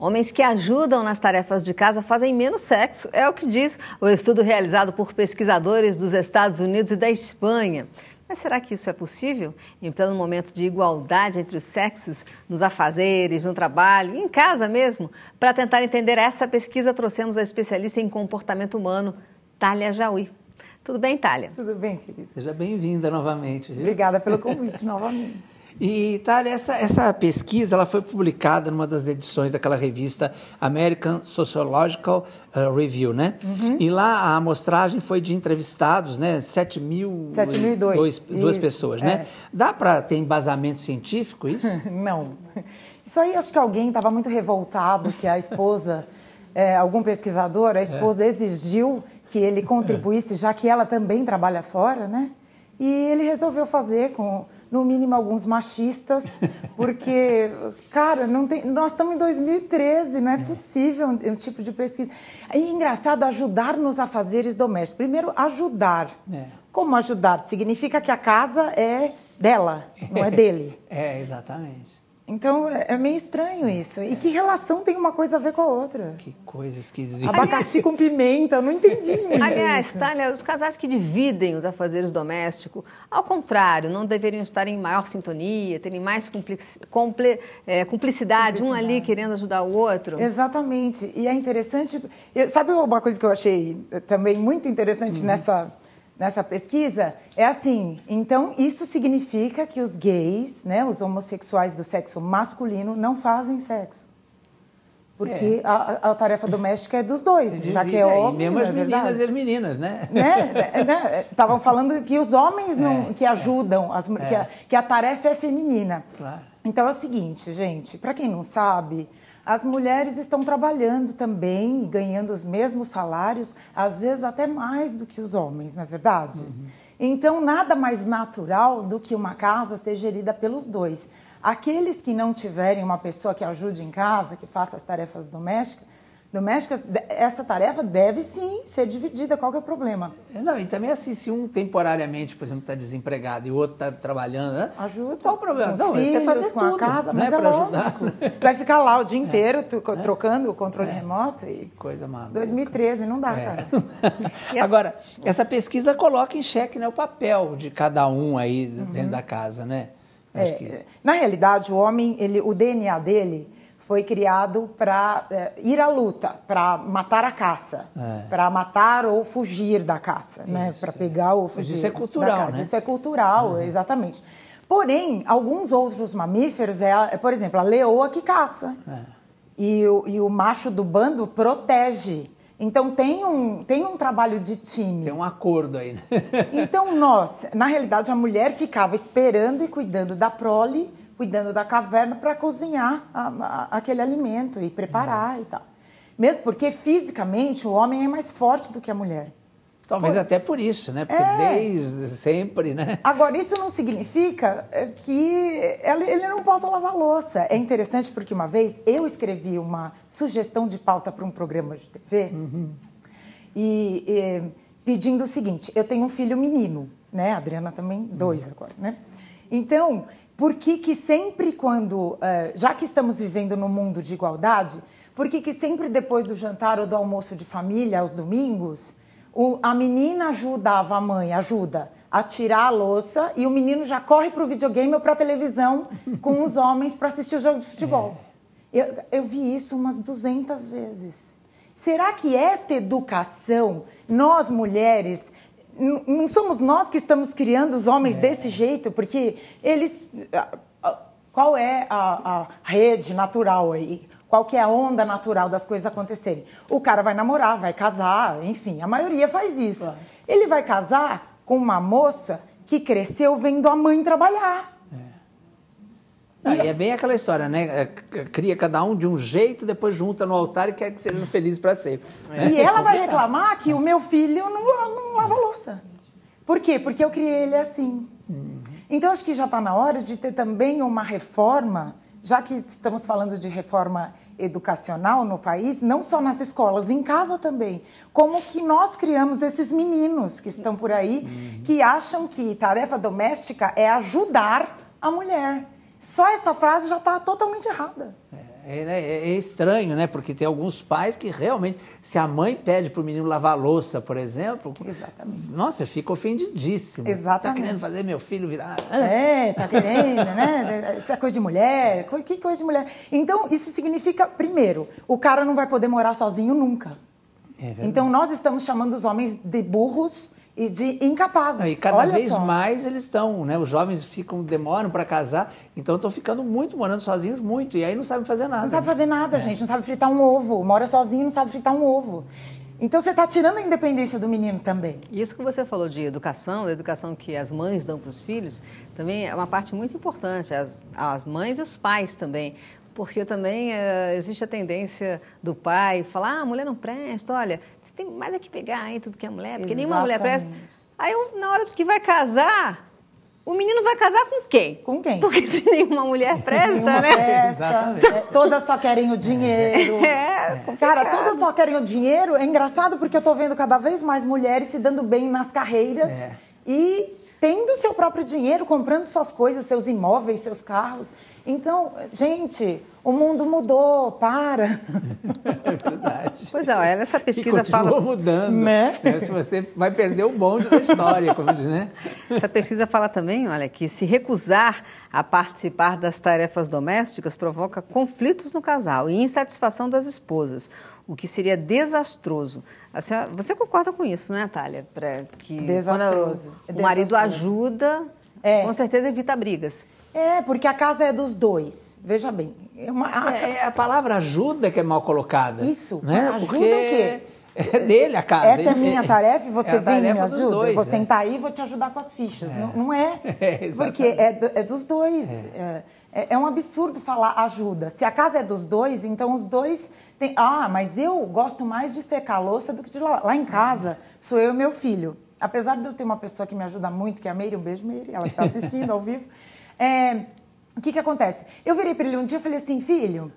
Homens que ajudam nas tarefas de casa fazem menos sexo, é o que diz o estudo realizado por pesquisadores dos Estados Unidos e da Espanha. Mas será que isso é possível? Em pleno momento de igualdade entre os sexos, nos afazeres, no trabalho, em casa mesmo? Para tentar entender essa pesquisa, trouxemos a especialista em comportamento humano, Talia Jaui. Tudo bem, Itália? Tudo bem, querida. Seja bem-vinda novamente. Viu? Obrigada pelo convite novamente. E, Itália, essa, essa pesquisa ela foi publicada numa das edições daquela revista American Sociological uh, Review, né? Uhum. E lá a amostragem foi de entrevistados, né? 7 mil... mil e duas pessoas, né? é. né? Dá para ter embasamento científico isso? Não. Isso aí acho que alguém estava muito revoltado que a esposa... É, algum pesquisador, a esposa é. exigiu que ele contribuísse, já que ela também trabalha fora, né? E ele resolveu fazer com, no mínimo, alguns machistas, porque, cara, não tem, nós estamos em 2013, não é uhum. possível um, um tipo de pesquisa. É engraçado ajudar nos afazeres domésticos. Primeiro, ajudar. É. Como ajudar? Significa que a casa é dela, não é dele. É, exatamente. Então é, é meio estranho é. isso. E que relação tem uma coisa a ver com a outra? Que coisa esquisita. Abacaxi com pimenta, eu não entendi muito. Aliás, Thalia, os casais que dividem os afazeres domésticos, ao contrário, não deveriam estar em maior sintonia, terem mais complici... comple... é, cumplicidade, um ali querendo ajudar o outro? Exatamente. E é interessante. Eu, sabe uma coisa que eu achei também muito interessante uhum. nessa nessa pesquisa é assim. Então, isso significa que os gays, né, os homossexuais do sexo masculino, não fazem sexo. Porque é. a, a, tarefa doméstica é dos dois, Divide, já que é homem. E mesmo é as meninas e as meninas, né? né? É, né? Estavam né? né? falando que os homens não, é, que é. ajudam, as, que, a, que, a, tarefa é feminina. Claro. Então é o seguinte, gente, para quem não sabe, as mulheres estão trabalhando também e ganhando os mesmos salários, às vezes até mais do que os homens, não é verdade? Uhum. Então, nada mais natural do que uma casa ser gerida pelos dois. Aqueles que não tiverem uma pessoa que ajude em casa, que faça as tarefas domésticas, domésticas, essa tarefa deve sim ser dividida. Qual que é o problema? É, não, e também assim, se um temporariamente, por exemplo, está desempregado e o outro está trabalhando, né? ajuda. Qual o problema? Com não, filhos, tem fazer com tudo, a casa, né, mas é pra lógico. Ajudar. Vai ficar lá o dia é. inteiro é. trocando o controle é. remoto e coisa maluca. Né? 2013 não dá, é. cara. Agora, essa pesquisa coloca em xeque né, o papel de cada um aí uhum. dentro da casa, né? É, que... Na realidade, o homem, ele, o DNA dele foi criado para é, eh, ir à luta, para matar a caça, é. para matar ou fugir da caça, né? Para pegar ou fugir. Mas isso é cultural, né? Isso é cultural, uhum. exatamente. Porém, alguns outros mamíferos é, é, por exemplo, a leoa que caça. É. E o, e o macho do bando protege. Então tem um, tem um trabalho de time. Tem um acordo aí. Né? então nós, na realidade, a mulher ficava esperando e cuidando da prole cuidando da caverna para cozinhar a, a, aquele alimento e preparar Nossa. e tal. Mesmo porque fisicamente o homem é mais forte do que a mulher. Talvez até por isso, né? Porque é. desde sempre, né? Agora, isso não significa eh, que ele não possa lavar louça. É interessante porque uma vez eu escrevi uma sugestão de pauta para um programa de TV uhum. e, e, eh, pedindo o seguinte: eu tenho um filho menino, né? A Adriana também, dois uhum. agora, né? Então, por que, que sempre quando, uh, já que estamos vivendo num mundo de igualdade, por que, que sempre depois do jantar ou do almoço de família, aos domingos, o, a menina ajudava a mãe, ajuda a tirar a louça e o menino já corre para o videogame ou para a televisão com os homens para assistir o jogo de futebol? É. Eu, eu vi isso umas 200 vezes. Será que esta educação, nós mulheres, não somos nós que estamos criando os homens é. desse jeito, porque eles. Qual é a, a rede natural aí? Qual que é a onda natural das coisas acontecerem? O cara vai namorar, vai casar, enfim, a maioria faz isso. Claro. Ele vai casar com uma moça que cresceu vendo a mãe trabalhar. Não, e é bem aquela história, né? É, cria cada um de um jeito, depois junta no altar e quer que sejam felizes para sempre. É. E ela vai é reclamar que o meu filho não, não lava louça. Por quê? Porque eu criei ele assim. Uhum. Então acho que já está na hora de ter também uma reforma, já que estamos falando de reforma educacional no país, não só nas escolas, em casa também. Como que nós criamos esses meninos que estão por aí, uhum. que acham que tarefa doméstica é ajudar a mulher. Só essa frase já está totalmente errada. É, é, né, é, estranho, né? Porque tem alguns pais que realmente, se a mãe pede para o menino lavar louça, por exemplo, Exatamente. nossa, fica ofendidíssimo. Tá Exatamente. Tá querendo fazer meu filho virar. É, tá querendo, né? Isso é coisa de mulher. Que coisa de mulher. Então, isso significa, primeiro, o cara não vai poder morar sozinho nunca. É então, nós estamos chamando os homens de burros e de incapazes. E cada Olha vez só. mais eles estão, né? Os jovens ficam, demoram para casar, então estão ficando muito, morando sozinhos muito, e aí não sabem fazer nada. Não sabe fazer nada, é. gente, não sabe fritar um ovo. Mora sozinho, não sabe fritar um ovo. Então você está tirando a independência do menino também. Isso que você falou de educação, da educação que as mães dão para os filhos, também é uma parte muito importante. As, as mães e os pais também porque também uh, existe a tendência do pai falar, ah, a mulher não presta, olha, tem mais é que pegar hein, tudo que é mulher, porque Exatamente. nenhuma mulher presta. Aí, na hora que vai casar, o menino vai casar com quem? Com quem? Porque se nenhuma mulher presta, nenhuma né? Presta, Exatamente. É, todas só querem o dinheiro. É, é. Cara, todas só querem o dinheiro. É engraçado porque eu tô vendo cada vez mais mulheres se dando bem nas carreiras. É. E tendo seu próprio dinheiro, comprando suas coisas, seus imóveis, seus carros. Então, gente, o mundo mudou, para. É verdade. Pois é, essa pesquisa e fala. mudando. Né? É, se você vai perder o bonde da história, como diz, né? Essa pesquisa fala também, olha, que se recusar a participar das tarefas domésticas provoca conflitos no casal e insatisfação das esposas o que seria desastroso. Senhora, assim, você concorda com isso, não é, Thalia? Pra que desastroso. o, o marido desastroso. ajuda, é. com certeza evita brigas. É, porque a casa é dos dois. Veja bem. É uma, a... É, é, a palavra ajuda que é mal colocada. Isso. Né? Ajuda porque... o quê? É dele a casa. Essa é minha é tarefa e você é vem e me ajuda. Dois, vou né? sentar aí e vou te ajudar com as fichas. É. Não, não, é. é porque é, do, é dos dois. É, é um absurdo falar ajuda. Se a casa é dos dois, então os dois têm. Ah, mas eu gosto mais de secar a louça do que de lavar. Lá em casa, sou eu e meu filho. Apesar de eu ter uma pessoa que me ajuda muito, que é a Meire, um beijo, Meire, ela está assistindo ao vivo. É, o que, que acontece? Eu virei para ele um dia e falei assim, filho,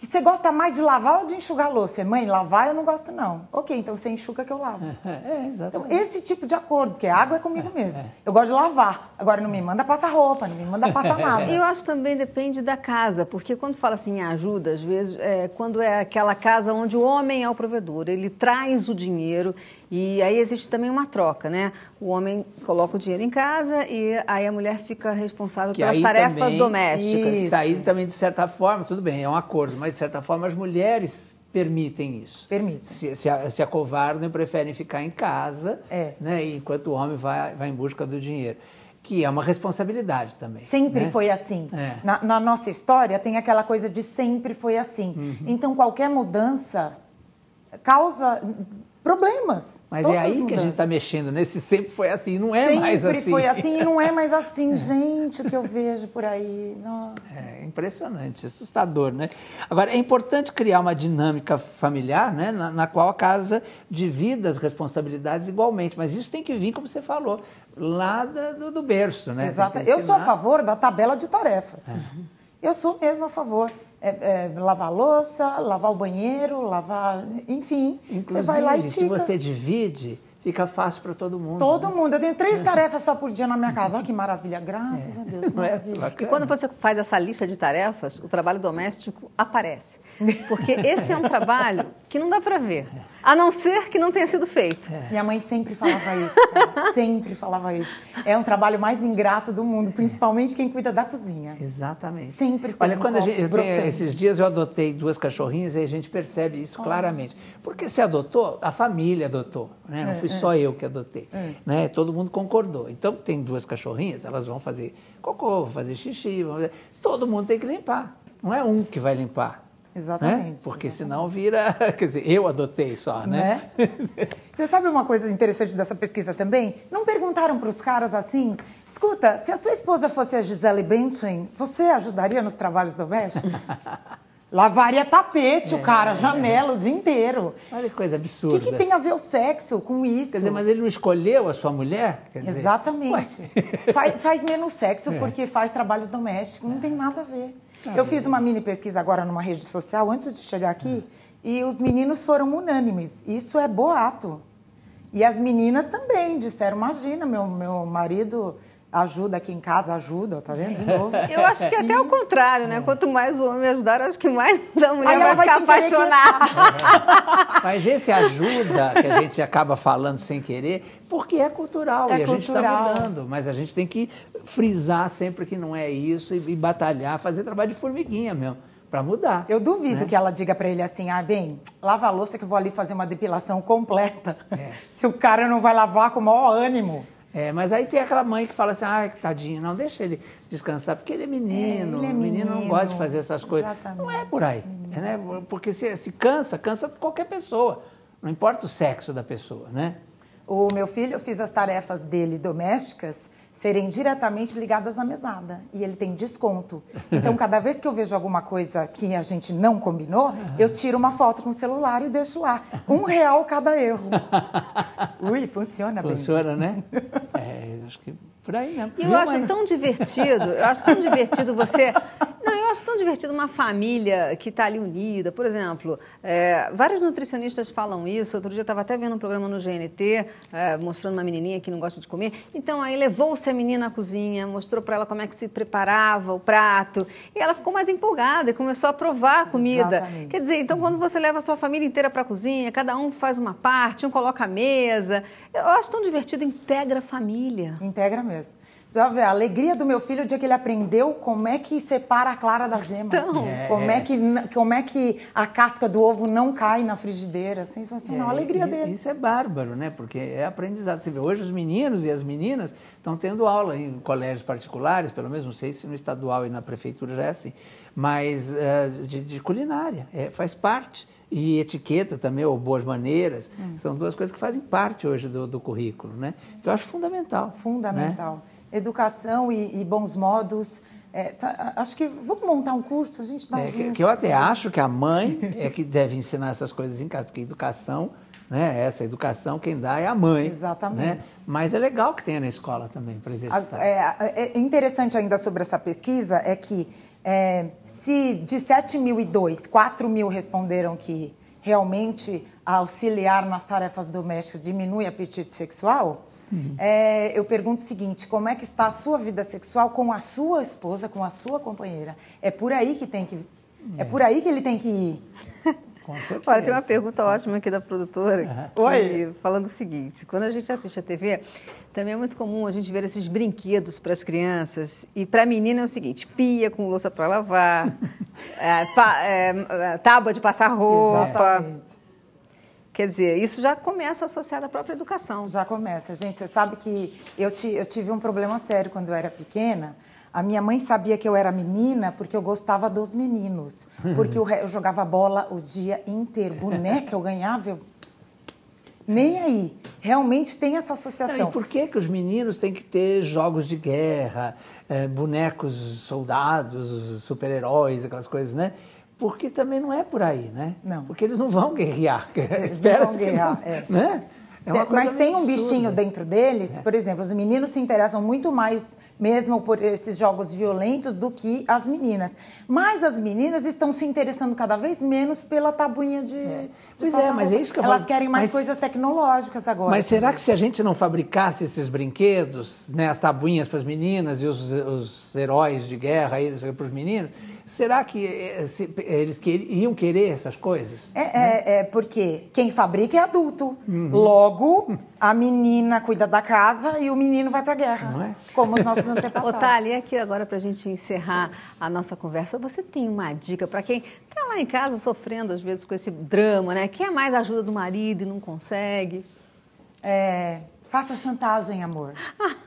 que você gosta mais de lavar ou de enxugar louça? É, mãe, lavar eu não gosto não. Ok, então você enxuga que eu lavo. É, é exatamente. Então, esse tipo de acordo, porque a água é comigo é, mesmo. É. Eu gosto de lavar. Agora, não me manda passar roupa, não me manda passar nada. Eu acho também depende da casa, porque quando fala assim em ajuda, às vezes, é, quando é aquela casa onde o homem é o provedor, ele traz o dinheiro e aí existe também uma troca, né? O homem coloca o dinheiro em casa e aí a mulher fica responsável que pelas tarefas também, domésticas. Isso, aí também, de certa forma, tudo bem, é um acordo, mas de certa forma as mulheres permitem isso. Permitem. Se, se, se acovardam e preferem ficar em casa, é. né? enquanto o homem vai, vai em busca do dinheiro que é uma responsabilidade também. Sempre né? foi assim. É. Na, na, nossa história tem aquela coisa de sempre foi assim. Uhum. Então qualquer mudança causa problemas. Mas é aí que a gente está mexendo, né? sempre foi assim, não é mais assim. Sempre foi assim e assim, não é mais assim, é. gente, o que eu vejo por aí. Nossa. É impressionante, assustador, né? Agora, é importante criar uma dinâmica familiar, né? Na, na qual a casa divida as responsabilidades igualmente, mas isso tem que vir, como você falou, lá da, do, do berço, né? Exato. Eu sou a favor da tabela de tarefas. É. Eu sou mesmo a favor é, é, lavar louça, lavar o banheiro, lavar, enfim. Inclusive, você vai lá e tica. se você divide, fica fácil para todo mundo. Todo né? mundo. Eu tenho três tarefas só por dia na minha casa. Olha que maravilha. Graças é. a Deus. É maravilha. É e quando você faz essa lista de tarefas, o trabalho doméstico aparece. Porque esse é um trabalho que não dá para ver. A não ser que não tenha sido feito. É. Minha mãe sempre falava isso. Cara. sempre falava isso. É um trabalho mais ingrato do mundo, principalmente quem cuida da cozinha. Exatamente. Sempre. Olha, quando a gente, tenho, esses dias eu adotei duas cachorrinhas e a gente percebe isso Olha. claramente. Porque se adotou, a família adotou. Né? Não é. fui é. só eu que adotei. É. Né? Todo mundo concordou. Então, tem duas cachorrinhas, elas vão fazer cocô, vão fazer xixi, vão fazer... todo mundo tem que limpar. Não é um que vai limpar. Né? Exatamente. Né? Porque exatamente. senão vira. Quer dizer, eu adotei só, né? né? Você sabe uma coisa interessante dessa pesquisa também? Não perguntaram para os caras assim: escuta, se a sua esposa fosse a Gisele Bündchen, você ajudaria nos trabalhos domésticos? Lavaria tapete, é, o cara, é. janela é. o dia inteiro. Olha que coisa absurda. O que, que, tem a ver o sexo com isso? Quer dizer, mas ele não escolheu a sua mulher? Quer Exatamente. Faz, faz, menos sexo é. porque faz trabalho doméstico, não tem nada a ver. Eu fiz uma mini pesquisa agora numa rede social, antes de chegar aqui, é. e os meninos foram unânimes. Isso é boato. E as meninas também disseram: imagina, meu, meu marido ajuda aqui em casa, ajuda, tá vendo? De novo. Eu acho que é até e... o contrário, né? É. Quanto mais o homem ajudar, acho que mais a mulher vai, vai, ficar apaixonada. Mas esse ajuda que a gente acaba falando sem querer, porque é cultural é e cultural. a gente está mudando. Mas a gente tem que frisar sempre que não é isso e, e batalhar, fazer trabalho de formiguinha mesmo. Pra mudar. Eu duvido né? que ela diga para ele assim: ah, bem, lava a louça que eu vou ali fazer uma depilação completa. É. Se o cara não vai lavar com o maior ânimo. É, mas aí tem aquela mãe que fala assim, ah, tadinho, não, deixa ele descansar, porque ele é menino, é, ele é menino, menino não gosta de fazer essas coisas. Exatamente. Não é por aí, é, né? porque se, se cansa, cansa qualquer pessoa, não importa o sexo da pessoa, né? O meu filho, eu fiz as tarefas dele domésticas serem diretamente ligadas à mesada. E ele tem desconto. Então, cada vez que eu vejo alguma coisa que a gente não combinou, eu tiro uma foto com o celular e deixo lá. Um real cada erro. Ui, funciona, funciona bem. Funciona, né? É, acho que por aí mesmo. E eu Viu, acho mãe? tão divertido, eu acho tão divertido você Não, eu acho tão divertido uma família que está ali unida. Por exemplo, é, vários nutricionistas falam isso. Outro dia eu estava até vendo um programa no GNT, é, mostrando uma menininha que não gosta de comer. Então, aí levou-se a menina à cozinha, mostrou para ela como é que se preparava o prato. E ela ficou mais empolgada e começou a provar a comida. Exatamente. Quer dizer, então, quando você leva a sua família inteira para a cozinha, cada um faz uma parte, um coloca a mesa. Eu acho tão divertido, integra a família. Integra mesmo a alegria do meu filho o dia que ele aprendeu como é que separa a clara da gema. Então. É. Como, é que, como é que a casca do ovo não cai na frigideira. Sensacional, é, a alegria dele. Isso é bárbaro, né? Porque é aprendizado. Você vê, hoje os meninos e as meninas estão tendo aula em colégios particulares, pelo menos não sei se no estadual e na prefeitura já é assim, mas uh, de, de, culinária. É, faz parte e etiqueta também, ou boas maneiras, hum. são duas coisas que fazem parte hoje do, do currículo, né? Que eu acho fundamental. Né? Fundamental. Né? educação e, e bons modos. É, tá, acho que vamos montar um curso, a gente dá tá um é, que, que eu até acho que a mãe é que deve ensinar essas coisas em casa, porque educação, né, é essa educação quem dá é a mãe. Né? Exatamente. Né? Mas é legal que tenha na escola também para exercitar. É, é, interessante ainda sobre essa pesquisa é que é, se de 7.002, 4 mil responderam que realmente auxiliar nas tarefas domésticas diminui apetite sexual? Uhum. É, eu pergunto o seguinte: como é que está a sua vida sexual com a sua esposa, com a sua companheira? É por aí que tem que é, é por aí que ele tem que ir. Com Olha, tem uma pergunta ótima aqui da produtora. Oi. Falando o seguinte: quando a gente assiste a TV, também é muito comum a gente ver esses brinquedos para as crianças. E para a menina é o seguinte: pia com louça para lavar, é, pa, é, é, tábua de passar roupa. Exatamente. Quer dizer, isso já começa associado à própria educação. Já começa. Gente, você sabe que eu, eu tive um problema sério quando eu era pequena. A minha mãe sabia que eu era menina porque eu gostava dos meninos. Uhum. Porque eu, jogava bola o dia inteiro. Boneca eu ganhava, eu... Nem aí. Realmente tem essa associação. e por que, que os meninos têm que ter jogos de guerra, é, bonecos, soldados, super-heróis, aquelas coisas, né? Porque também não é por aí, né? Não. Porque eles não vão guerrear. espera não vão guerrear, não, é. né? É é, mas tem um bichinho dentro deles, é. por exemplo, os meninos se interessam muito mais mesmo por esses jogos violentos do que as meninas. Mas as meninas estão se interessando cada vez menos pela tabuinha de. É. pois é, mas é isso que eu Elas querem mais coisas tecnológicas agora. Mas será que se a gente não fabricasse esses brinquedos, né, as tabuinhas para as meninas e os, os heróis de guerra para os meninos, Será que eh, eh, eh, eles iam querer essas coisas? É, é né? é, é porque quem fabrica é adulto. Uhum. Logo, a menina cuida da casa e o menino vai para a guerra, é? como os nossos antepassados. Otali, aqui agora para a gente encerrar a nossa conversa, você tem uma dica para quem está lá em casa sofrendo às vezes com esse drama, né? Quer mais ajuda do marido e não consegue? É, Faça chantagem, amor.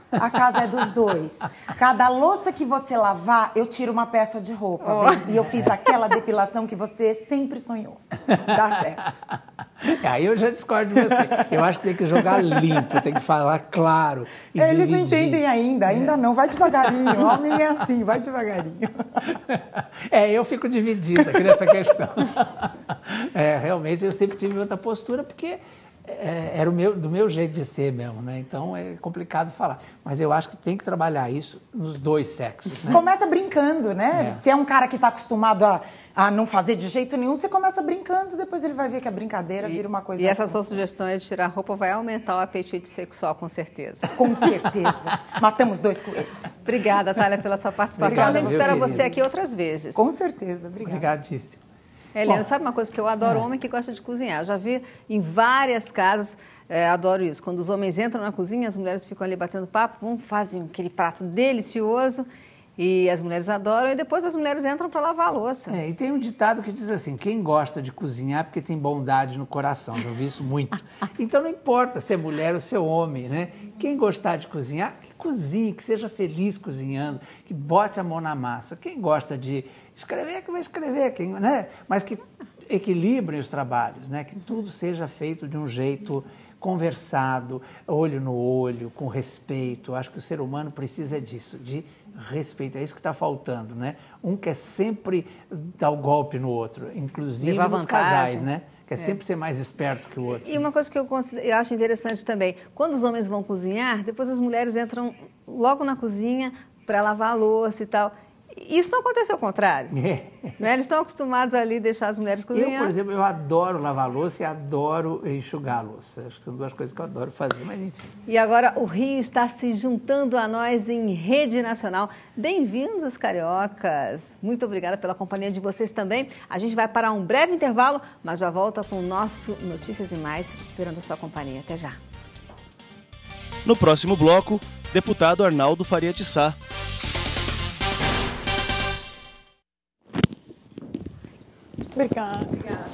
A casa é dos dois. Cada louça que você lavar, eu tiro uma peça de roupa. Oh. E eu fiz aquela depilação que você sempre sonhou. Dá certo. É, aí eu já discordo de você. Eu acho que tem que jogar limpo, tem que falar claro. Eles dividir. não entendem ainda, ainda é. não. Vai devagarinho. O homem é assim, vai devagarinho. É, eu fico dividida nessa questão. É, realmente eu sempre tive outra postura, porque é, era o meu, do meu jeito de ser mesmo, né? Então é complicado falar. Mas eu acho que tem que trabalhar isso nos dois sexos. Né? Começa brincando, né? É. Se é um cara que está acostumado a, a não fazer de jeito nenhum, você começa brincando, depois ele vai ver que a brincadeira e, vira uma coisa. E essa sua sugestão é de tirar roupa vai aumentar o apetite sexual, com certeza. Com certeza. Matamos dois coelhos. Obrigada, Thalia, pela sua participação. Obrigado, a gente espera você aqui outras vezes. Com certeza, obrigada. Obrigadíssimo. Helena, sabe uma coisa que eu adoro? Ah. Homem que gosta de cozinhar. Eu já vi em várias casas, é, adoro isso. Quando os homens entram na cozinha, as mulheres ficam ali batendo papo, vão, fazem aquele prato delicioso e as mulheres adoram, e depois as mulheres entram para lavar a louça. É, e tem um ditado que diz assim: quem gosta de cozinhar porque tem bondade no coração. Já ouvi isso muito. então não importa se é mulher ou se é homem, né? Quem gostar de cozinhar, que cozinhe, que seja feliz cozinhando, que bote a mão na massa. Quem gosta de escrever, que vai escrever, quem, né? Mas que equilibrem os trabalhos, né? Que tudo seja feito de um jeito conversado, olho no olho, com respeito. Acho que o ser humano precisa disso, de respeito. É isso que está faltando, né? Um quer sempre dar o um golpe no outro, inclusive nos casais, né? Quer é. sempre ser mais esperto que o outro. E uma coisa que eu, eu acho interessante também, quando os homens vão cozinhar, depois as mulheres entram logo na cozinha para lavar a louça e tal. Isso não aconteceu ao contrário. É. Né? Eles estão acostumados ali deixar as mulheres cozinhando. Eu, por exemplo, eu adoro lavar louça e adoro enxugar a louça. Acho que são duas coisas que eu adoro fazer, mas enfim. E agora o Rio está se juntando a nós em rede nacional. Bem-vindos, os cariocas. Muito obrigada pela companhia de vocês também. A gente vai parar um breve intervalo, mas já volta com o nosso Notícias e Mais, esperando a sua companhia. Até já. No próximo bloco, deputado Arnaldo Faria de Sá Obrigada. Obrigada.